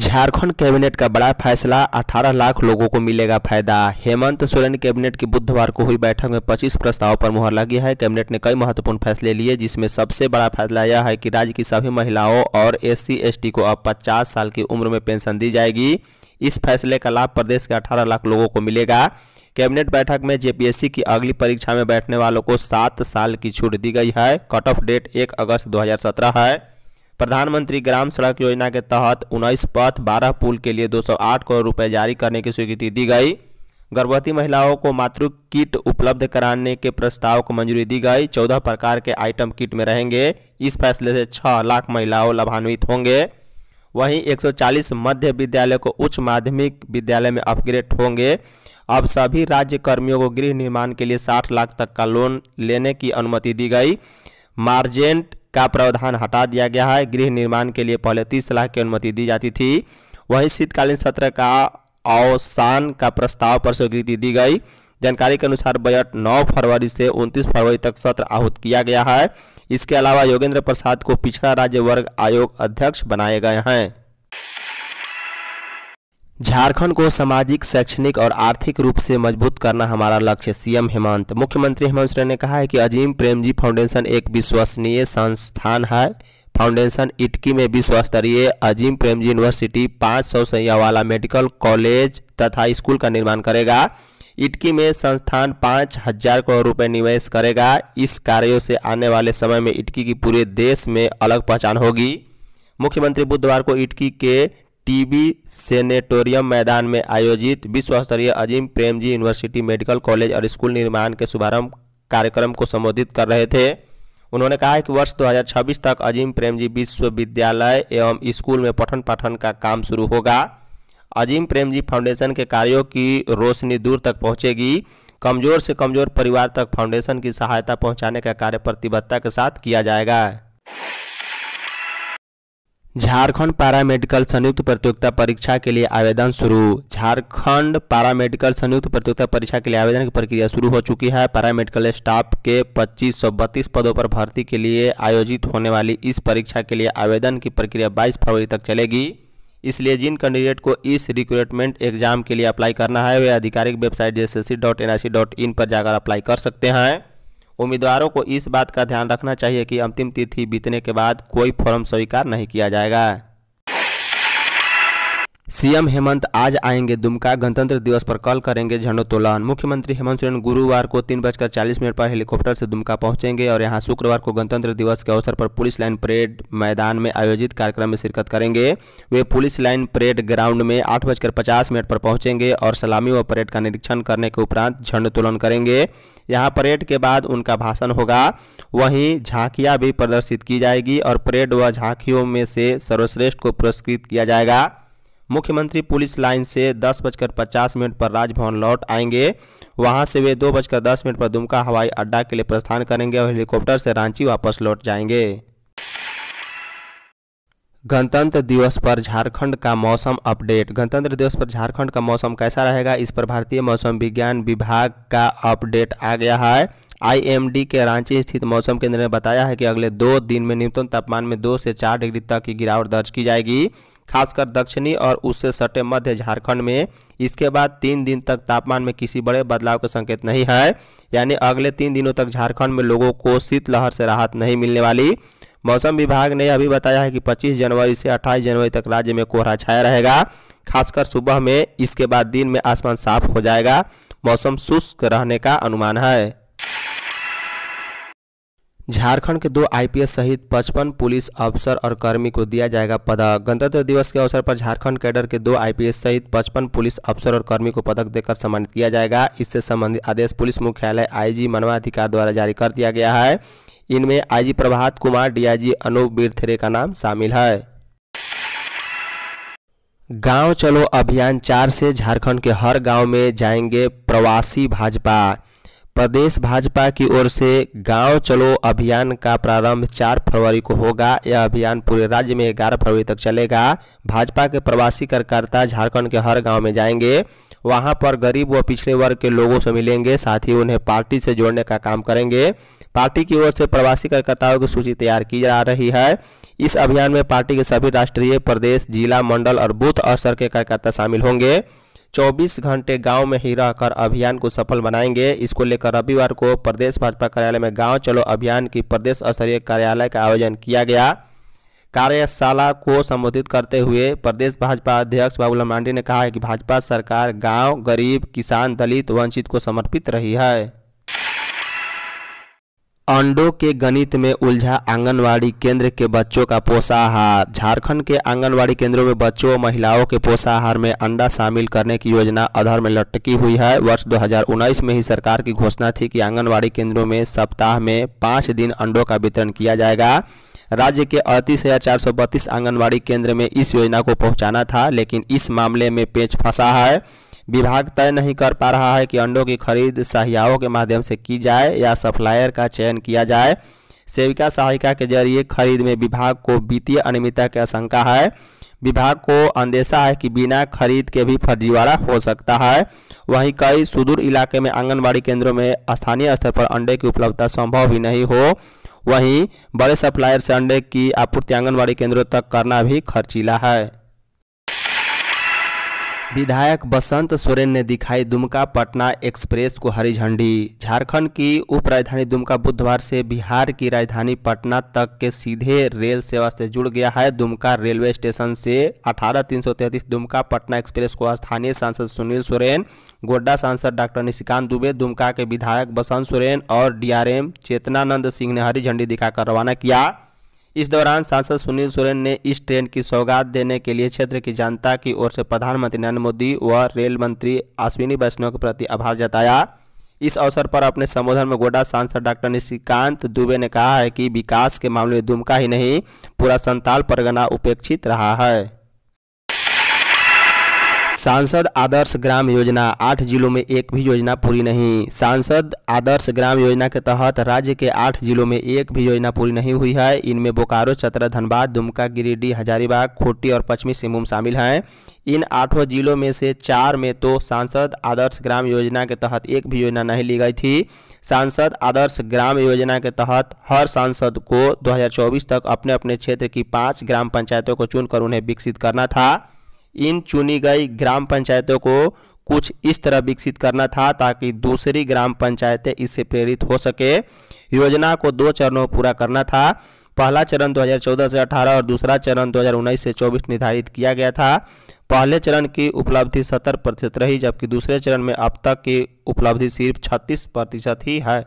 Jharkhand cabinet का बड़ा फैसला 18 लाख लोगों को मिलेगा फायदा हेमंत सोरेन कैबिनेट की बुधवार को हुई बैठक में 25 प्रस्ताव पर मुहर लगी है कैबिनेट ने कई महत्वपूर्ण फैसले लिए जिसमें सबसे बड़ा फैसला यह है कि राज्य की सभी महिलाओं और एस सी को अब 50 साल की उम्र में पेंशन दी जाएगी इस फैसले का लाभ प्रदेश के अठारह लाख लोगों को मिलेगा कैबिनेट बैठक में जेपीएससी की अगली परीक्षा में बैठने वालों को सात साल की छूट दी गई है कट ऑफ डेट एक अगस्त 2017 है प्रधानमंत्री ग्राम सड़क योजना के तहत उन्नीस पथ बारह पुल के लिए 208 करोड़ रुपए जारी करने की स्वीकृति दी गई गर्भवती महिलाओं को मातृ किट उपलब्ध कराने के प्रस्ताव को मंजूरी दी गई चौदह प्रकार के आइटम किट में रहेंगे इस फैसले से छः लाख महिलाओं लाभान्वित होंगे वहीं 140 मध्य विद्यालय को उच्च माध्यमिक विद्यालय में अपग्रेड होंगे अब सभी राज्य कर्मियों को गृह निर्माण के लिए 60 लाख तक का लोन लेने की अनुमति दी गई मार्जेंट का प्रावधान हटा दिया गया है गृह निर्माण के लिए पहले तीस लाख की अनुमति दी जाती थी वहीं शीतकालीन सत्र का अवसान का प्रस्ताव पर स्वीकृति दी गई जानकारी के अनुसार बजट 9 फरवरी से 29 फरवरी तक सत्र आहूत किया गया है इसके अलावा योगेंद्र प्रसाद को पिछड़ा राज्य वर्ग आयोग अध्यक्ष बनाए गए हैं झारखंड को सामाजिक शैक्षणिक और आर्थिक रूप से मजबूत करना हमारा लक्ष्य सीएम हेमंत मुख्यमंत्री हेमंत सोरेन ने कहा है कि अजीम प्रेमजी फाउंडेशन एक विश्वसनीय संस्थान है फाउंडेशन इटकी में विश्व स्तरीय अजीम प्रेम जी यूनिवर्सिटी 500 सैया वाला मेडिकल कॉलेज तथा स्कूल का निर्माण करेगा इटकी में संस्थान पाँच हजार करोड़ रुपए निवेश करेगा इस कार्यों से आने वाले समय में इटकी की पूरे देश में अलग पहचान होगी मुख्यमंत्री बुधवार को इटकी के टीबी सेनेटोरियम मैदान में आयोजित विश्व स्तरीय Azim Premji university medical college और स्कूल निर्माण के शुभारंभ कार्यक्रम को संबोधित कर रहे थे उन्होंने कहा है कि वर्ष 2026 तक अजीम प्रेमजी विश्वविद्यालय एवं स्कूल में पठन पाठन का काम शुरू होगा अजीम प्रेमजी फाउंडेशन के कार्यों की रोशनी दूर तक पहुंचेगी कमज़ोर से कमज़ोर परिवार तक फाउंडेशन की सहायता पहुंचाने का कार्य प्रतिबद्धता के साथ किया जाएगा झारखंड पैरामेडिकल संयुक्त प्रतियोगिता परीक्षा के लिए आवेदन शुरू झारखंड पैरामेडिकल संयुक्त प्रतियोगिता परीक्षा के लिए आवेदन की प्रक्रिया शुरू हो चुकी है पैरामेडिकल स्टाफ के पच्चीस पदों पर भर्ती के लिए आयोजित होने वाली इस परीक्षा के लिए आवेदन की प्रक्रिया बाईस फरवरी तक चलेगी इसलिए जिन कैंडिडेट को इस रिक्रूटमेंट एग्जाम के लिए अप्लाई करना है वे आधिकारिक वेबसाइट एस पर जाकर अप्लाई कर सकते हैं उम्मीदवारों को इस बात का ध्यान रखना चाहिए कि अंतिम तिथि बीतने के बाद कोई फॉर्म स्वीकार नहीं किया जाएगा सीएम हेमंत आज आएंगे दुमका गणतंत्र दिवस पर कल करेंगे झंडोत्तोलन मुख्यमंत्री हेमंत सोरेन गुरुवार को तीन बजकर चालीस मिनट पर हेलीकॉप्टर से दुमका पहुंचेंगे और यहां शुक्रवार को गणतंत्र दिवस के अवसर पर पुलिस लाइन परेड मैदान में आयोजित कार्यक्रम में शिरकत करेंगे वे पुलिस लाइन परेड ग्राउंड में आठ बजकर पचास मिनट पर पहुंचेंगे और सलामी व परेड का निरीक्षण करने के उपरांत झंडोत्तोलन करेंगे यहाँ परेड के बाद उनका भाषण होगा वहीं झांकियाँ भी प्रदर्शित की जाएगी और परेड व झांकियों में से सर्वश्रेष्ठ को पुरस्कृत किया जाएगा मुख्यमंत्री पुलिस लाइन से दस बजकर पचास मिनट पर राजभवन लौट आएंगे वहां से वे दो बजकर दस मिनट पर दुमका हवाई अड्डा के लिए प्रस्थान करेंगे और हेलीकॉप्टर से रांची वापस लौट जाएंगे गणतंत्र दिवस पर झारखंड का मौसम अपडेट गणतंत्र दिवस पर झारखंड का मौसम कैसा रहेगा इस पर भारतीय मौसम विज्ञान विभाग का अपडेट आ गया है आईएमडी के रांची स्थित मौसम केंद्र ने बताया है कि अगले दो दिन में न्यूनतम तापमान में दो से चार डिग्री तक की गिरावट दर्ज की जाएगी खासकर दक्षिणी और उससे सटे मध्य झारखंड में इसके बाद तीन दिन तक तापमान में किसी बड़े बदलाव के संकेत नहीं है यानी अगले तीन दिनों तक झारखंड में लोगों को शीतलहर से राहत नहीं मिलने वाली मौसम विभाग ने अभी बताया है कि 25 जनवरी से 28 जनवरी तक राज्य में कोहरा छाया रहेगा खासकर सुबह में इसके बाद दिन में आसमान साफ हो जाएगा मौसम शुष्क रहने का अनुमान है झारखंड के दो आईपीएस सहित पचपन पुलिस अफसर और कर्मी को दिया जाएगा पदक गणतंत्र दिवस के अवसर पर झारखंड कैडर के दो आईपीएस सहित पचपन पुलिस अफसर और कर्मी को पदक देकर सम्मानित किया जाएगा इससे संबंधित आदेश पुलिस मुख्यालय आईजी मानवाधिकार द्वारा जारी कर दिया गया है इनमें आईजी प्रभात कुमार डीआईजी अनूप जी का नाम शामिल है गाँव चलो अभियान चार से झारखंड के हर गाँव में जाएंगे प्रवासी भाजपा प्रदेश भाजपा की ओर से गांव चलो अभियान का प्रारंभ 4 फरवरी को होगा यह अभियान पूरे राज्य में 11 फरवरी तक चलेगा भाजपा के प्रवासी कार्यकर्ता झारखंड के हर गांव में जाएंगे वहां पर गरीब व पिछड़े वर्ग के लोगों से मिलेंगे साथ ही उन्हें पार्टी से जोड़ने का काम करेंगे पार्टी की ओर से प्रवासी कार्यकर्ताओं की सूची तैयार की जा रही है इस अभियान में पार्टी के सभी राष्ट्रीय प्रदेश जिला मंडल और बूथ स्तर के कार्यकर्ता शामिल होंगे 24 घंटे गांव में ही रहकर अभियान को सफल बनाएंगे इसको लेकर रविवार को प्रदेश भाजपा कार्यालय में गांव चलो अभियान की प्रदेश स्तरीय कार्यालय का आयोजन किया गया कार्यशाला को संबोधित करते हुए प्रदेश भाजपा अध्यक्ष बाबूलाल मांडी ने कहा है कि भाजपा सरकार गांव गरीब किसान दलित वंचित को समर्पित रही है अंडों के गणित में उलझा आंगनवाड़ी केंद्र के बच्चों का पोषाहार झारखंड के आंगनवाड़ी केंद्रों में बच्चों और महिलाओं के पोषाहार में अंडा शामिल करने की योजना अधर में लटकी हुई है वर्ष 2019 में ही सरकार की घोषणा थी कि आंगनवाड़ी केंद्रों में सप्ताह में पाँच दिन अंडों का वितरण किया जाएगा राज्य के अड़तीस आंगनबाड़ी केंद्र में इस योजना को पहुँचाना था लेकिन इस मामले में पेच फंसा है विभाग तय नहीं कर पा रहा है कि अंडों की खरीद सहियाओं के माध्यम से की जाए या सप्लायर का चयन किया जाए सेविका सहायिका के जरिए खरीद में विभाग को वित्तीय अनियमितता की आशंका है विभाग को अंदेशा है कि बिना खरीद के भी फर्जीवाड़ा हो सकता है वहीं कई सुदूर इलाके में आंगनबाड़ी केंद्रों में स्थानीय स्तर पर अंडे की उपलब्धता संभव ही नहीं हो वहीं बड़े सप्लायर से अंडे की आपूर्ति आंगनबाड़ी केंद्रों तक करना भी खर्चीला है विधायक बसंत सोरेन ने दिखाई दुमका पटना एक्सप्रेस को हरी झंडी झारखंड की उप राजधानी दुमका बुधवार से बिहार की राजधानी पटना तक के सीधे रेल सेवा से जुड़ गया है दुमका रेलवे स्टेशन से अठारह तीन सौ तैंतीस दुमका पटना एक्सप्रेस को स्थानीय सांसद सुनील सोरेन गोड्डा सांसद डॉक्टर निशिकांत दुबे दुमका के विधायक बसंत सोरेन और डी चेतनानंद सिंह ने हरी झंडी दिखाकर रवाना किया इस दौरान सांसद सुनील सोरेन ने इस ट्रेन की सौगात देने के लिए क्षेत्र की जनता की ओर से प्रधानमंत्री नरेंद्र मोदी व रेल मंत्री अश्विनी वैष्णव के प्रति आभार जताया इस अवसर पर अपने संबोधन में गोड्डा सांसद डॉक्टर निशिकांत दुबे ने कहा है कि विकास के मामले में दुमका ही नहीं पूरा संताल परगना उपेक्षित रहा है सांसद आदर्श ग्राम योजना आठ जिलों में एक भी योजना पूरी नहीं सांसद आदर्श ग्राम योजना के तहत राज्य के आठ जिलों में एक भी योजना पूरी नहीं हुई है इनमें बोकारो चतरा धनबाद दुमका गिरिडीह हजारीबाग खोटी और पश्चिमी सिंहभूम शामिल हैं इन आठों जिलों में से चार में तो सांसद आदर्श ग्राम योजना के तहत एक भी योजना नहीं ली गई थी सांसद आदर्श ग्राम योजना के तहत हर सांसद को दो तक अपने अपने क्षेत्र की पाँच ग्राम पंचायतों को चुनकर उन्हें विकसित करना था इन चुनी गई ग्राम पंचायतों को कुछ इस तरह विकसित करना था ताकि दूसरी ग्राम पंचायतें इससे प्रेरित हो सके योजना को दो चरणों में पूरा करना था पहला चरण 2014 से 18 और दूसरा चरण 2019 से 24 निर्धारित किया गया था पहले चरण की उपलब्धि सत्तर प्रतिशत रही जबकि दूसरे चरण में अब तक की उपलब्धि सिर्फ छत्तीस प्रतिशत ही है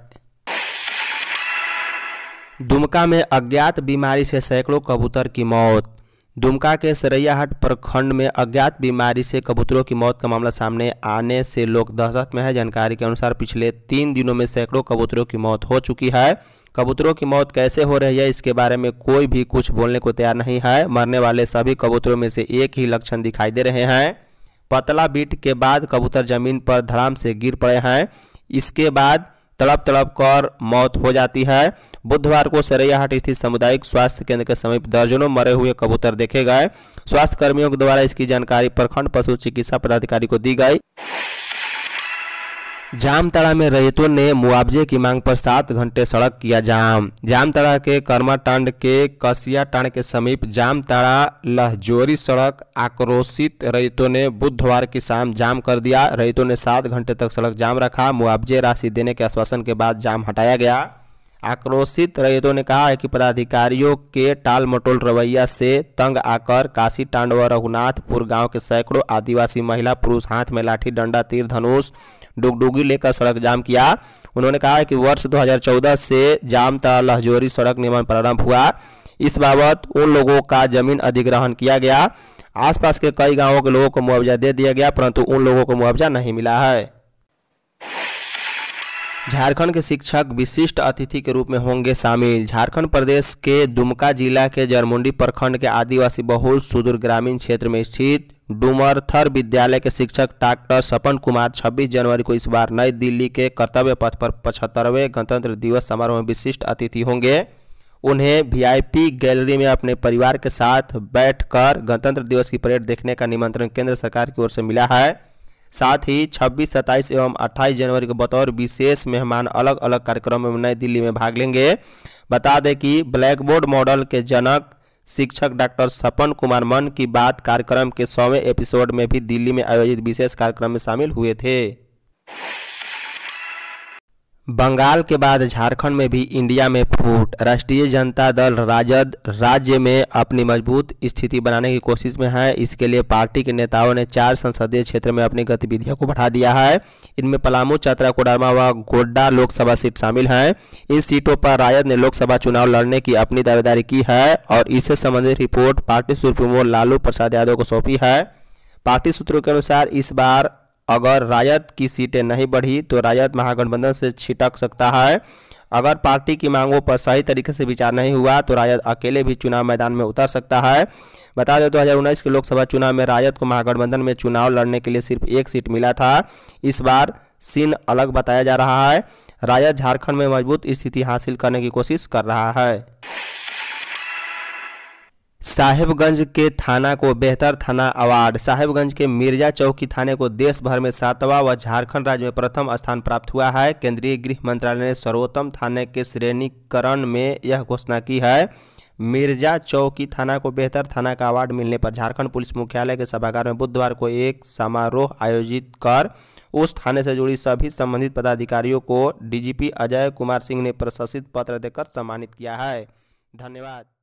दुमका में अज्ञात बीमारी से सैकड़ों कबूतर की मौत दुमका के सरैयाहाट प्रखंड में अज्ञात बीमारी से कबूतरों की मौत का मामला सामने आने से लोग दहशत में है जानकारी के अनुसार पिछले तीन दिनों में सैकड़ों कबूतरों की मौत हो चुकी है कबूतरों की मौत कैसे हो रही है इसके बारे में कोई भी कुछ बोलने को तैयार नहीं है मरने वाले सभी कबूतरों में से एक ही लक्षण दिखाई दे रहे हैं पतला बीट के बाद कबूतर जमीन पर धड़ाम से गिर पड़े हैं इसके बाद तड़प तड़प कर मौत हो जाती है बुधवार को सरैयाहाट स्थित सामुदायिक स्वास्थ्य केंद्र के समीप दर्जनों मरे हुए कबूतर देखे गए स्वास्थ्य कर्मियों के द्वारा इसकी जानकारी प्रखंड पशु चिकित्सा पदाधिकारी को दी गई जामतड़ा में रहितों ने मुआवजे की मांग पर सात घंटे सड़क किया जाम जामतड़ा के कर्माटांड के कसियाटांड के समीप जामतड़ा लहजोरी सड़क आक्रोशित रहितों ने बुधवार की शाम जाम कर दिया रहितों ने सात घंटे तक सड़क जाम रखा मुआवजे राशि देने के आश्वासन के बाद जाम हटाया गया आक्रोशित रैयतों ने कहा है कि पदाधिकारियों के टाल मटोल रवैया से तंग आकर काशी व रघुनाथपुर गांव के सैकड़ों आदिवासी महिला पुरुष हाथ में लाठी डंडा तीर धनुष डुगडुगी लेकर सड़क जाम किया उन्होंने कहा है कि वर्ष 2014 से जाम तथा लहजोरी सड़क निर्माण प्रारंभ हुआ इस बाबत उन लोगों का जमीन अधिग्रहण किया गया आसपास के कई गाँवों के लोगों को मुआवजा दे दिया गया परंतु उन लोगों को मुआवजा नहीं मिला है झारखंड के शिक्षक विशिष्ट अतिथि के रूप में होंगे शामिल झारखंड प्रदेश के दुमका जिला के जरमुंडी प्रखंड के आदिवासी बहुल सुदूर ग्रामीण क्षेत्र में स्थित डुमरथर विद्यालय के शिक्षक डॉक्टर सपन कुमार 26 जनवरी को इस बार नई दिल्ली के कर्तव्य पथ पर पचहत्तरवें गणतंत्र दिवस समारोह में विशिष्ट अतिथि होंगे उन्हें वीआईपी गैलरी में अपने परिवार के साथ बैठकर गणतंत्र दिवस की परेड देखने का निमंत्रण केंद्र सरकार की ओर से मिला है साथ ही 26, 27 एवं 28 जनवरी को बतौर विशेष मेहमान अलग अलग कार्यक्रमों में नई दिल्ली में भाग लेंगे बता दें कि ब्लैकबोर्ड मॉडल के जनक शिक्षक डॉक्टर सपन कुमार मन की बात कार्यक्रम के सौवें एपिसोड में भी दिल्ली में आयोजित विशेष कार्यक्रम में शामिल हुए थे बंगाल के बाद झारखंड में भी इंडिया में फूट राष्ट्रीय जनता दल राजद राज्य में अपनी मजबूत स्थिति बनाने की कोशिश में है इसके लिए पार्टी के नेताओं ने चार संसदीय क्षेत्र में अपनी गतिविधियों को बढ़ा दिया है इनमें पलामू चतरा कोडरमा व गोड्डा लोकसभा सीट शामिल हैं इन सीटों पर राजद ने लोकसभा चुनाव लड़ने की अपनी दावेदारी की है और इससे संबंधित report party supremo Lalu Prasad Yadav को सौंपी है पार्टी सूत्रों के अनुसार इस बार अगर रायत की सीटें नहीं बढ़ी तो रायत महागठबंधन से छिटक सकता है अगर पार्टी की मांगों पर सही तरीके से विचार नहीं हुआ तो रायत अकेले भी चुनाव मैदान में उतर सकता है बता दें दो हज़ार के लोकसभा चुनाव में रायत को महागठबंधन में चुनाव लड़ने के लिए सिर्फ एक सीट मिला था इस बार सीन अलग बताया जा रहा है रायत झारखंड में मजबूत स्थिति हासिल करने की कोशिश कर रहा है साहिबगंज के थाना को बेहतर थाना अवार्ड साहिबगंज के मिर्जा चौकी थाने को देश भर में सातवां व झारखंड राज्य में प्रथम स्थान प्राप्त हुआ है केंद्रीय गृह मंत्रालय ने सर्वोत्तम थाने के श्रेणीकरण में यह घोषणा की है मिर्जा चौकी थाना को बेहतर थाना का अवार्ड मिलने पर झारखंड पुलिस मुख्यालय के सभागार में बुधवार को एक समारोह आयोजित कर उस थाने से जुड़ी सभी संबंधित पदाधिकारियों को डीजीपी अजय कुमार सिंह ने प्रशंसित पत्र देकर सम्मानित किया है धन्यवाद